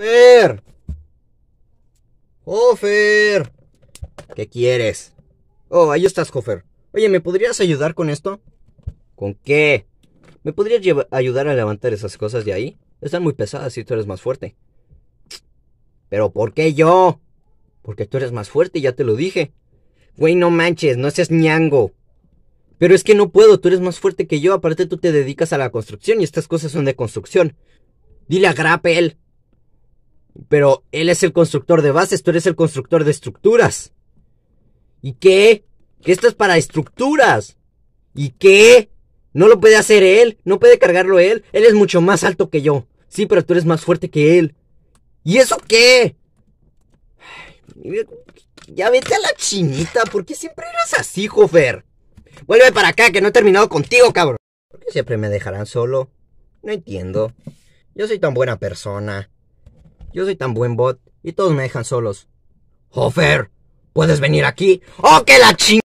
Jofer. Hofer. ¿Qué quieres? Oh, ahí estás, Hofer. Oye, ¿me podrías ayudar con esto? ¿Con qué? ¿Me podrías ayudar a levantar esas cosas de ahí? Están muy pesadas y tú eres más fuerte. ¿Pero por qué yo? Porque tú eres más fuerte, ya te lo dije. Güey, no manches, no seas ñango. Pero es que no puedo, tú eres más fuerte que yo, aparte tú te dedicas a la construcción y estas cosas son de construcción. Dile a Grappel pero él es el constructor de bases, tú eres el constructor de estructuras. ¿Y qué? Que esto es para estructuras. ¿Y qué? No lo puede hacer él, no puede cargarlo él. Él es mucho más alto que yo. Sí, pero tú eres más fuerte que él. ¿Y eso qué? ya vete a la chinita, ¿Por qué siempre eras así, Jofer? Vuelve para acá, que no he terminado contigo, cabrón. ¿Por qué siempre me dejarán solo? No entiendo. Yo soy tan buena persona. Yo soy tan buen bot y todos me dejan solos. ¡Hofer! ¿Puedes venir aquí? ¡Oh, que la ching!